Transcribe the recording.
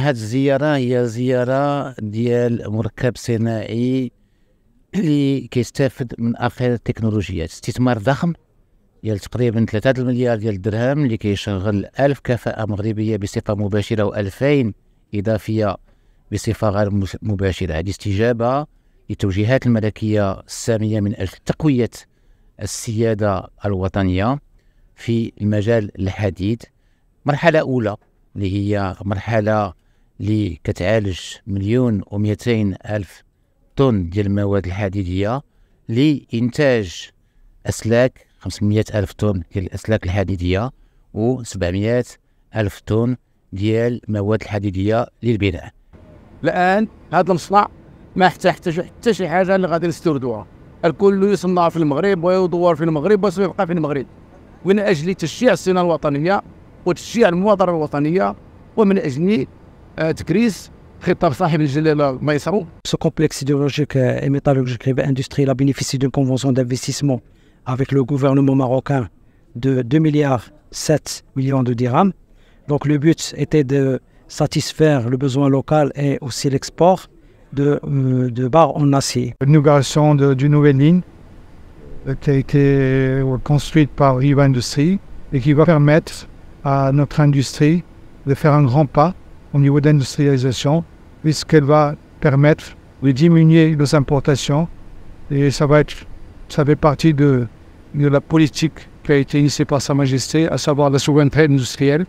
هاد الزيارة هي زيارة ديال مركب صناعي اللي كيستافد من اخر التكنولوجيات استثمار ضخم ديال تقريبا 3 مليار ديال الدرهم اللي كيشغل 1000 كفاءة مغربية بصفة مباشرة و2000 إضافية بصفة غير مباشرة هذه استجابة للتوجيهات الملكية السامية من أجل تقوية السيادة الوطنية في المجال الحديد مرحلة أولى اللي هي مرحلة اللي كتعالج مليون و ألف طن ديال المواد الحديدية لإنتاج أسلاك 500 ألف طن ديال الأسلاك الحديدية و 700 ألف طن ديال المواد الحديدية للبناء الآن هذا المصنع ما احتاج حتى شي حاجة اللي غادي نستوردوها الكل يصنع في المغرب ويدور في المغرب وسيبقى في المغرب من أجل تشجيع الصناعة الوطنية وتشجيع المبادرة الوطنية ومن أجل Ce complexe idéologique et métallurgique industrie a bénéficié d'une convention d'investissement avec le gouvernement marocain de 2 milliards 7 millions de dirhams. Donc le but était de satisfaire le besoin local et aussi l'export de, euh, barres en acier. L'inauguration d'une nouvelle ligne euh, qui a été euh, construite par Riva Industrie et qui va permettre à notre industrie de faire un grand pas au niveau de l'industrialisation, puisqu'elle va permettre de diminuer nos importations. Et ça va être, ça fait partie de, de la politique qui a été initiée par Sa Majesté, à savoir la souveraineté industrielle.